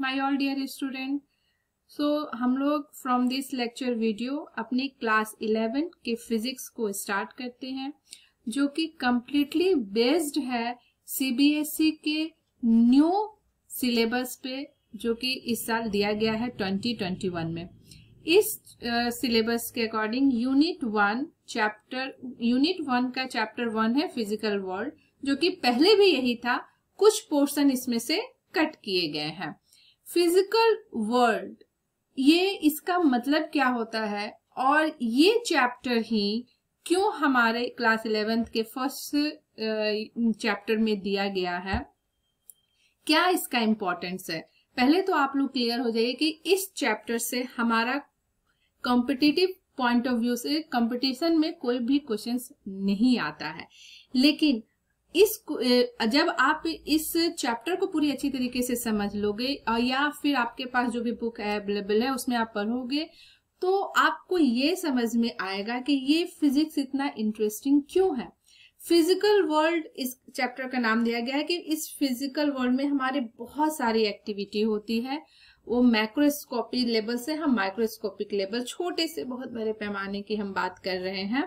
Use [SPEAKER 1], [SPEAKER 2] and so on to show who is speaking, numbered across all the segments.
[SPEAKER 1] My all dear student so हम लोग from this lecture video अपने क्लास 11 के फिजिक्स को स्टार्ट करते हैं जो कि कम्प्लीटली बेस्ड है सीबीएसई e के न्यू सिलेबस पे जो कि इस साल दिया गया है 2021 में इस सिलेबस uh, के according unit one chapter unit one का चैप्टर वन है फिजिकल वर्ल्ड जो कि पहले भी यही था कुछ पोर्शन इसमें से कट किए गए हैं फिजिकल वर्ल्ड ये इसका मतलब क्या होता है और ये चैप्टर ही क्यों हमारे क्लास इलेवेंथ के फर्स्ट चैप्टर में दिया गया है क्या इसका इम्पोर्टेंस है पहले तो आप लोग क्लियर हो जाइए कि इस चैप्टर से हमारा कॉम्पिटिटिव पॉइंट ऑफ व्यू से कंपटीशन में कोई भी क्वेश्चन नहीं आता है लेकिन इस जब आप इस चैप्टर को पूरी अच्छी तरीके से समझ लोगे या फिर आपके पास जो भी बुक अवेलेबल है उसमें आप पढ़ोगे तो आपको ये समझ में आएगा कि ये फिजिक्स इतना इंटरेस्टिंग क्यों है फिजिकल वर्ल्ड इस चैप्टर का नाम दिया गया है कि इस फिजिकल वर्ल्ड में हमारे बहुत सारी एक्टिविटी होती है वो माइक्रोस्कोपिक लेवल से हम माइक्रोस्कोपिक लेवल छोटे से बहुत बड़े पैमाने की हम बात कर रहे हैं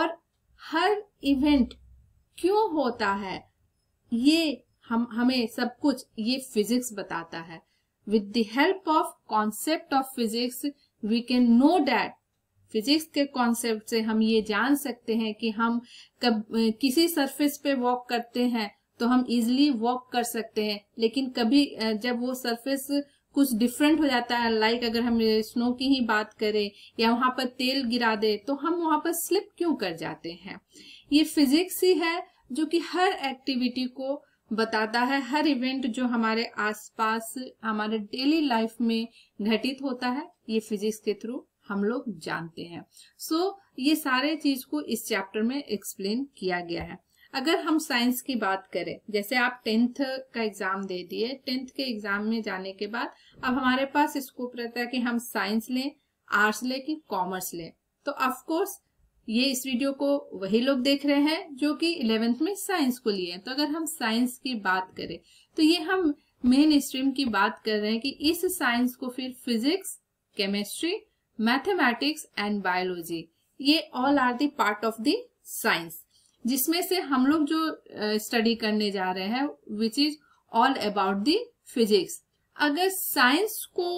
[SPEAKER 1] और हर इवेंट क्यों होता है ये हम हमें सब कुछ ये फिजिक्स बताता है with the help of concept of physics we can know that physics के कॉन्सेप्ट से हम ये जान सकते हैं कि हम कब किसी सरफेस पे वॉक करते हैं तो हम इजिली वॉक कर सकते हैं लेकिन कभी जब वो सरफेस कुछ डिफरेंट हो जाता है लाइक अगर हम स्नो की ही बात करें या वहां पर तेल गिरा दे तो हम वहां पर स्लिप क्यों कर जाते हैं ये फिजिक्स ही है जो कि हर एक्टिविटी को बताता है हर इवेंट जो हमारे आसपास हमारे डेली लाइफ में घटित होता है ये फिजिक्स के थ्रू हम लोग जानते हैं सो so, ये सारे चीज को इस चैप्टर में एक्सप्लेन किया गया है अगर हम साइंस की बात करें जैसे आप टेंथ का एग्जाम दे दिए टेंथ के एग्जाम में जाने के बाद अब हमारे पास स्कोप रहता है कि हम साइंस लें आर्ट्स लें कि कॉमर्स लें तो ऑफकोर्स ये इस वीडियो को वही लोग देख रहे हैं जो कि इलेवेंथ में साइंस को लिए तो अगर हम साइंस की बात करें तो ये हम मेन स्ट्रीम की बात कर रहे हैं कि इस साइंस को फिर physics chemistry mathematics and biology ये all are the part of the science जिसमें से हम लोग जो स्टडी करने जा रहे हैं which is all about the physics अगर साइंस को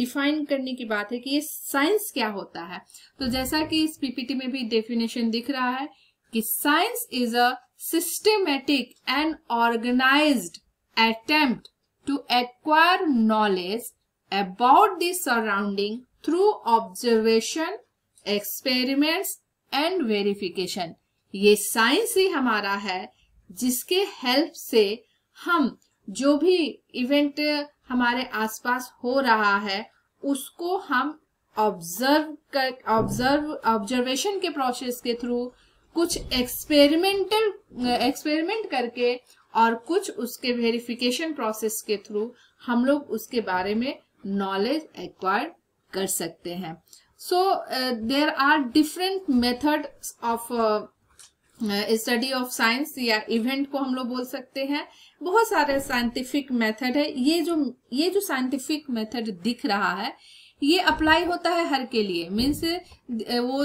[SPEAKER 1] डिफाइन करने की बात है कि ये साइंस क्या होता है तो जैसा कि इस पीपीटी में भी डेफिनेशन दिख रहा है कि science is a systematic and organized attempt to acquire knowledge about the surrounding through observation experiments and verification ये साइंस ही हमारा है जिसके हेल्प से हम जो भी इवेंट हमारे आसपास हो रहा है उसको हम ऑब्जर्व कर ऑब्जर्व ऑब्जर्वेशन के प्रोसेस के थ्रू कुछ एक्सपेरिमेंटल एक्सपेरिमेंट करके और कुछ उसके वेरिफिकेशन प्रोसेस के थ्रू हम लोग उसके बारे में नॉलेज एक्वायर कर सकते हैं so there are different method of study of science या इवेंट को हम लोग बोल सकते हैं बहुत सारे साइंटिफिक मेथड है ये जो ये जो साइंटिफिक मेथड दिख रहा है ये अप्लाई होता है हर के लिए मीन्स वो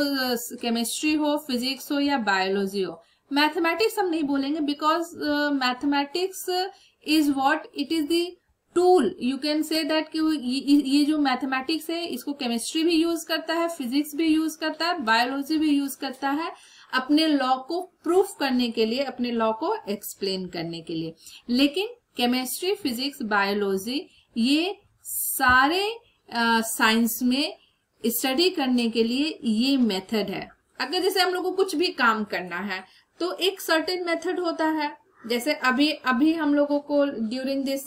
[SPEAKER 1] केमिस्ट्री हो फिजिक्स हो या बायोलॉजी हो मैथमेटिक्स हम नहीं बोलेंगे because mathematics is what it is the tool you can say that कि ये जो मैथमेटिक्स है इसको केमिस्ट्री भी यूज करता है फिजिक्स भी यूज करता है बायोलॉजी भी यूज करता है अपने लॉ को प्रूफ करने के लिए अपने लॉ को एक्सप्लेन करने के लिए लेकिन केमिस्ट्री फिजिक्स बायोलॉजी ये सारे साइंस में स्टडी करने के लिए ये मेथड है अगर जैसे हम लोग को कुछ भी काम करना है तो एक सर्टेन मेथड होता है जैसे अभी अभी हम लोगों को ड्यूरिंग दिस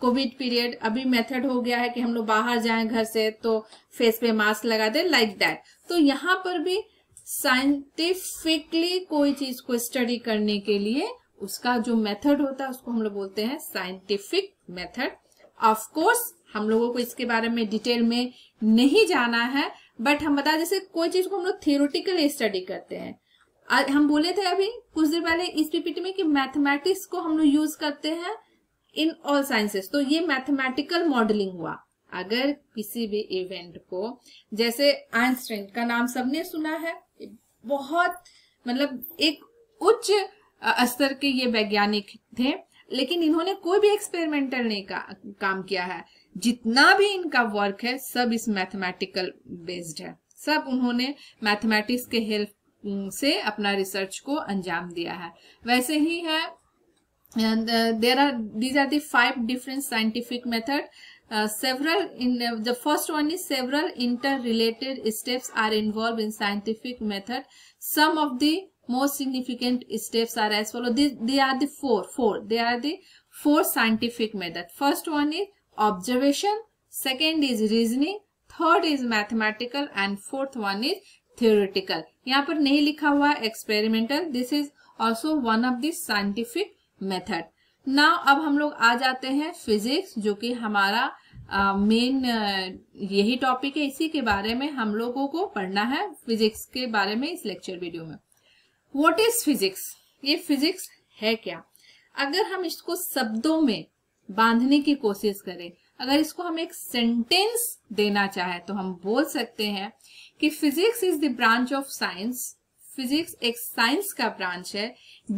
[SPEAKER 1] कोविड पीरियड अभी मेथड हो गया है कि हम लोग बाहर जाएं घर से तो फेस पे मास्क लगा दे लाइक दैट तो यहाँ पर भी साइंटिफिकली कोई चीज को स्टडी करने के लिए उसका जो मेथड होता है उसको हम लोग बोलते हैं साइंटिफिक मेथड ऑफ कोर्स हम लोगों को इसके बारे में डिटेल में नहीं जाना है बट हम बता जैसे कोई चीज को हम लोग थियोरिटिकली स्टडी करते हैं हम बोले थे अभी कुछ देर पहले इस पीपीटी में कि मैथमेटिक्स को हम लोग यूज करते हैं इन ऑल साइंसेस तो ये मैथमेटिकल मॉडलिंग हुआ अगर किसी भी इवेंट को जैसे आइंस्टाइन का नाम सबने सुना है बहुत मतलब एक उच्च स्तर के ये वैज्ञानिक थे लेकिन इन्होंने कोई भी एक्सपेरिमेंटल नहीं का, काम किया है जितना भी इनका वर्क है सब इस मैथमेटिकल बेस्ड है सब उन्होंने मैथमेटिक्स के हेल्प से अपना रिसर्च को अंजाम दिया है वैसे ही है there are these are five different scientific method several in the first one is several inter related steps are involve in scientific method some of the most significant steps are as follow they are there four they are the four scientific method first one is observation second is reasoning third is mathematical and fourth one is theoretical यहाँ पर नहीं लिखा हुआ है experimental this is also one of the scientific method now अब हम लोग आ जाते हैं फिजिक्स जो कि हमारा मेन uh, यही टॉपिक है इसी के बारे में हम लोगों को पढ़ना है फिजिक्स के बारे में इस लेक्चर वीडियो में व्हाट इज फिजिक्स ये फिजिक्स है क्या अगर हम इसको शब्दों में बांधने की कोशिश करें अगर इसको हम एक सेंटेंस देना चाहे तो हम बोल सकते हैं कि physics is the branch of science physics एक साइंस का ब्रांच है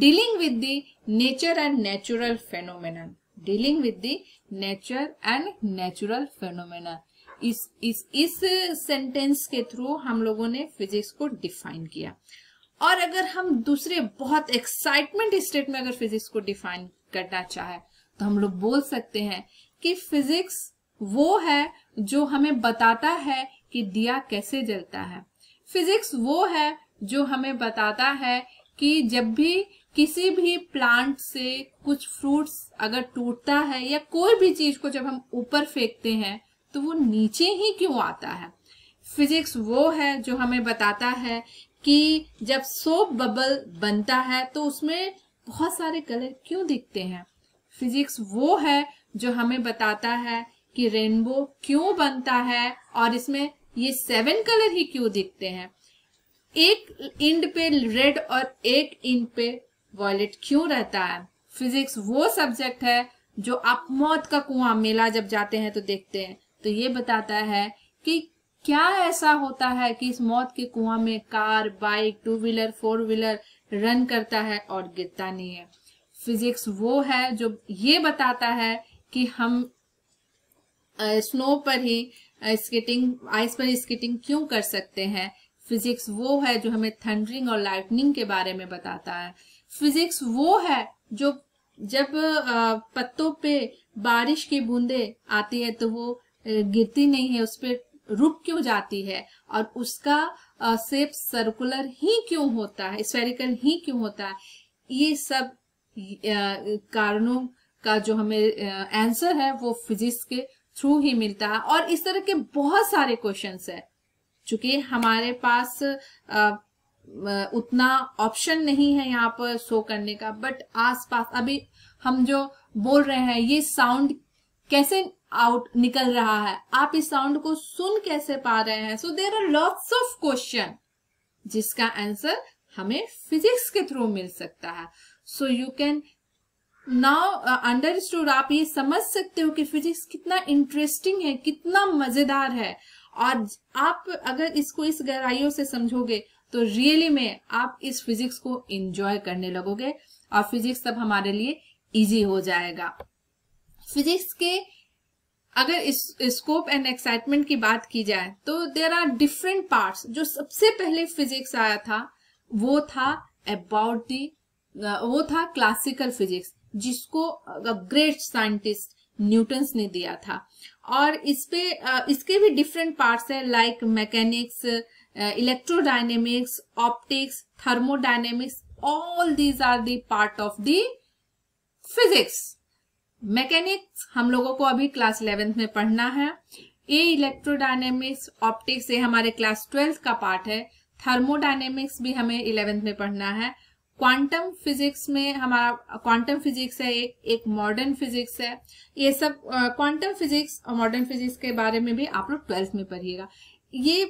[SPEAKER 1] dealing with the nature and natural phenomenon dealing with the nature and natural phenomenon इस इस इस सेंटेंस के थ्रू हम लोगों ने फिजिक्स को डिफाइन किया और अगर हम दूसरे बहुत एक्साइटमेंट स्टेट में अगर फिजिक्स को डिफाइन करना चाहे तो हम लोग बोल सकते हैं कि फिजिक्स वो है जो हमें बताता है कि दिया कैसे जलता है फिजिक्स वो है जो हमें बताता है कि जब भी किसी भी प्लांट से कुछ फ्रूट्स अगर टूटता है या कोई भी चीज को जब हम ऊपर फेंकते हैं तो वो नीचे ही क्यों आता है फिजिक्स वो है जो हमें बताता है कि जब सोप बबल बनता है तो उसमें बहुत सारे कलर क्यों दिखते हैं फिजिक्स वो है जो हमें बताता है कि रेनबो क्यों बनता है और इसमें ये सेवन कलर ही क्यों दिखते हैं एक इंड पे रेड और एक इंड पे वॉलेट क्यों रहता है फिजिक्स वो सब्जेक्ट है जो आप मौत का कुआं मेला जब जाते हैं तो देखते हैं तो ये बताता है कि क्या ऐसा होता है कि इस मौत के कुआं में car bike two wheeler four wheeler run करता है और गिरता नहीं है फिजिक्स वो है जो ये बताता है कि हम स्नो पर ही स्केटिंग आइस पर स्केटिंग क्यों कर सकते हैं फिजिक्स वो है जो हमें थंडरिंग और लाइटनिंग के बारे में बताता है फिजिक्स वो है जो जब पत्तों पे बारिश की बूंदे आती है तो वो गिरती नहीं है उस पर रुक क्यों जाती है और उसका सेप सर्कुलर ही क्यों होता है स्पेरिकल ही क्यों होता है ये सब कारणों का जो हमें आंसर है वो फिजिक्स के थ्रू ही मिलता है और इस तरह के बहुत सारे क्वेश्चन है चूंकि हमारे पास आ, उतना ऑप्शन नहीं है यहाँ पर शो करने का बट आसपास अभी हम जो बोल रहे हैं ये साउंड कैसे आउट निकल रहा है आप इस साउंड को सुन कैसे पा रहे हैं so there are lots of question जिसका आंसर हमें फिजिक्स के थ्रू मिल सकता है so you can now understand आप ये समझ सकते हो कि फिजिक्स कितना इंटरेस्टिंग है कितना मजेदार है और आप अगर इसको इस गहराइयों से समझोगे तो रियली में आप इस फिजिक्स को इंजॉय करने लगोगे और फिजिक्स तब हमारे लिए इजी हो जाएगा फिजिक्स के अगर स्कोप एंड एक्साइटमेंट की बात की जाए तो देर आर डिफरेंट पार्ट्स जो सबसे पहले फिजिक्स आया था वो था अबाउट दी uh, वो था क्लासिकल फिजिक्स जिसको ग्रेट साइंटिस्ट न्यूटन्स ने दिया था और इस पे इसके भी डिफरेंट पार्ट्स हैं like mechanics electrodynamics optics thermodynamics all these are the part of the physics mechanics हम लोगों को अभी क्लास इलेवेंथ में पढ़ना है ए इलेक्ट्रोडाइनेमिक्स ऑप्टिक्स ये हमारे क्लास ट्वेल्थ का पार्ट है थर्मोडाइनेमिक्स भी हमें इलेवेंथ में पढ़ना है क्वांटम फिजिक्स में हमारा क्वांटम फिजिक्स है एक एक मॉडर्न फिजिक्स है ये सब क्वांटम फिजिक्स और मॉडर्न फिजिक्स के बारे में भी आप लोग ट्वेल्थ में पढ़िएगा ये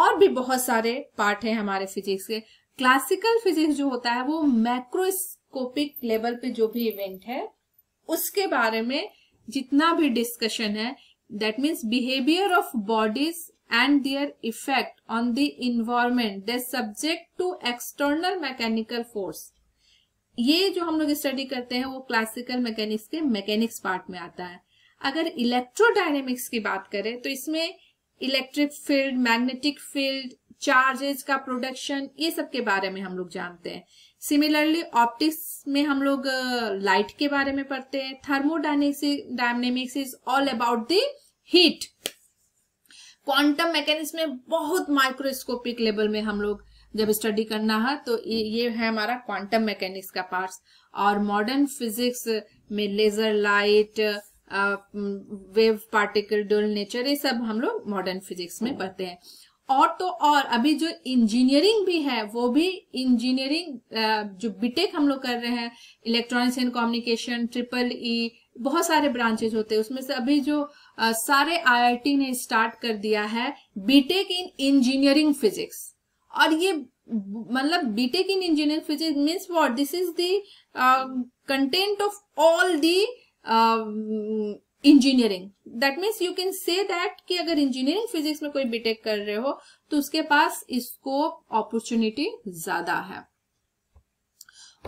[SPEAKER 1] और भी बहुत सारे पार्ट है हमारे फिजिक्स के क्लासिकल फिजिक्स जो होता है वो मैक्रोस्कोपिक लेवल पे जो भी इवेंट है उसके बारे में जितना भी डिस्कशन है that means behaviour of bodies and their effect on the environment they subject to external mechanical force ये जो हम लोग स्टडी करते हैं वो क्लासिकल मैकेनिक्स के मैकेनिक्स पार्ट में आता है अगर इलेक्ट्रोडायनेमिक्स की बात करें तो इसमें electric field magnetic field charges का प्रोडक्शन ये सब के बारे में हम लोग जानते हैं सिमिलरली ऑप्टिक्स में हम लोग लाइट के बारे में पढ़ते हैं dynamics is all about the heat quantum mechanics में बहुत माइक्रोस्कोपिक लेवल में हम लोग जब स्टडी करना है तो ये है हमारा क्वांटम मैकेनिक्स का पार्ट और मॉडर्न फिजिक्स में laser light wave particle dual nature ये सब हम लोग मॉडर्न फिजिक्स में पढ़ते हैं और तो और अभी जो इंजीनियरिंग भी है वो भी इंजीनियरिंग जो बीटेक हम लोग कर रहे हैं electronics and communication triple E बहुत सारे ब्रांचेज होते हैं उसमें से अभी जो सारे आईआईटी ने स्टार्ट कर दिया है बीटेक इन इंजीनियरिंग फिजिक्स और ये मतलब BTech in engineering physics means what this is the content of all the engineering that means you can say that कि अगर इंजीनियरिंग फिजिक्स में कोई बीटेक कर रहे हो तो उसके पास स्कोप अपॉर्चुनिटी ज्यादा है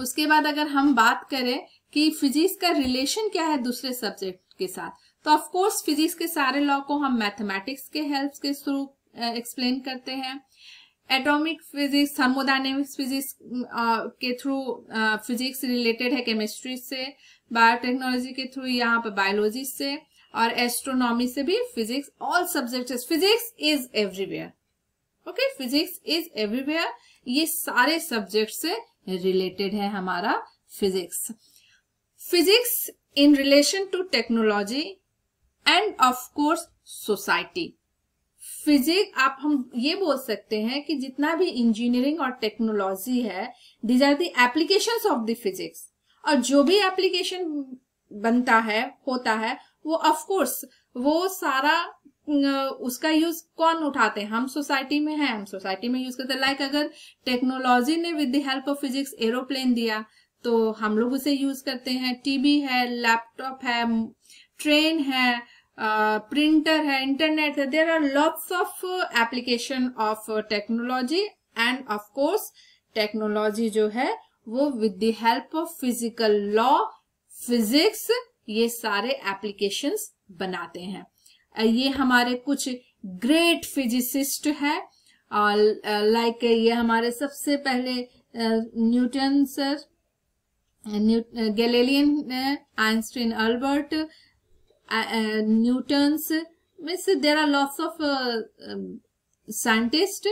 [SPEAKER 1] उसके बाद अगर हम बात करें कि फिजिक्स का रिलेशन क्या है दूसरे सब्जेक्ट के साथ तो ऑफकोर्स फिजिक्स के सारे लॉ को हम मैथमेटिक्स के हेल्प के थ्रू एक्सप्लेन uh, करते हैं एटॉमिक फिजिक्स थर्मोडाइनेमिक्स फिजिक्स के थ्रू फिजिक्स रिलेटेड है केमिस्ट्री से बायोटेक्नोलॉजी के थ्रू यहाँ पर बायोलॉजी से और एस्ट्रोनॉमी से भी physics all subject physics is everywhere okay physics is everywhere ये सारे सब्जेक्ट से रिलेटेड है हमारा physics physics in relation to technology and of course society physic आप हम ये बोल सकते हैं कि जितना भी इंजीनियरिंग और टेक्नोलॉजी है these are the application of the physics और जो भी एप्लीकेशन बनता है होता है वो ऑफ कोर्स वो सारा उसका यूज कौन उठाते हैं हम सोसाइटी में है हम सोसाइटी में यूज करते हैं लाइक अगर टेक्नोलॉजी ने with the help of physics aeroplane दिया तो हम लोग उसे यूज करते हैं टीवी है लैपटॉप है ट्रेन है printer है internet है there are lots of application of technology and of course technology जो है वो with the help of physical law physics ये सारे applications बनाते हैं ये हमारे कुछ ग्रेट फिजिसिस्ट है और लाइक ये हमारे सबसे पहले Newton sir Galilean Einstein Albert Newtons means there are laws of scientist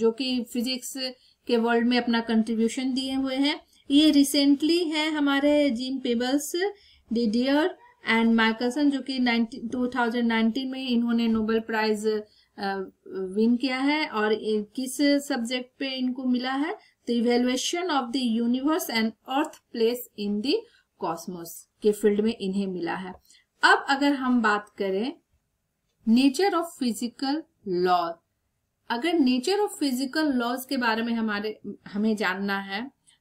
[SPEAKER 1] जो कि फिजिक्स के वर्ल्ड में अपना कंट्रीब्यूशन दिए हुए हैं ये रिसेंटली है हमारे Jim Peebles Didier and Michelson जो कि 19, 2019 में इन्होंने नोबेल प्राइज विन किया है और किस सब्जेक्ट पे इनको मिला है the evaluation of the universe and earth place in the cosmos के फील्ड में इन्हें मिला है अब अगर हम बात करें नेचर ऑफ फिजिकल लॉ अगर नेचर ऑफ फिजिकल लॉज के बारे में हमारे हमें जानना है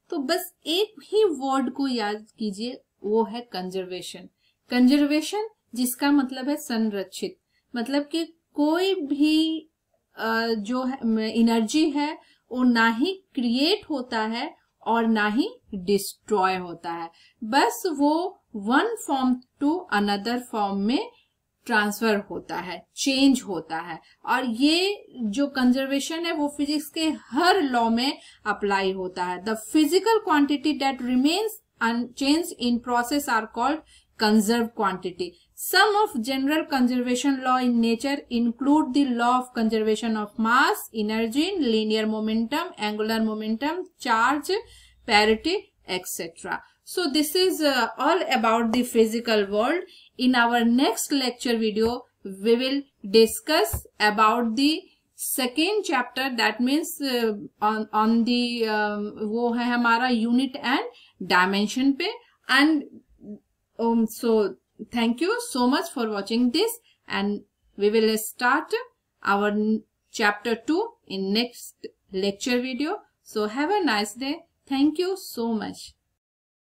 [SPEAKER 1] तो बस एक ही वर्ड को याद कीजिए वो है कंजर्वेशन कंजर्वेशन जिसका मतलब है संरक्षित मतलब कि कोई भी जो है इनर्जी है वो ना ही क्रिएट होता है और ना ही डिस्ट्रॉय होता है बस वो one form to another form में ट्रांसफर होता है चेंज होता है और ये जो कंजर्वेशन है वो फिजिक्स के हर लॉ में अप्लाई होता है the physical quantity that remains change in process are called conserve quantity some of general conservation law in nature include the law of conservation of mass energy linear momentum angular momentum charge parity etcetera So this is uh, all about the physical world. In our next lecture video, we will discuss about the second chapter that means uh, on, on the um, wo hai hamara unit and dimension pe and um, so thank you so much for watching this and we will start our chapter 2 in next lecture video. So have a nice day. Thank you so much.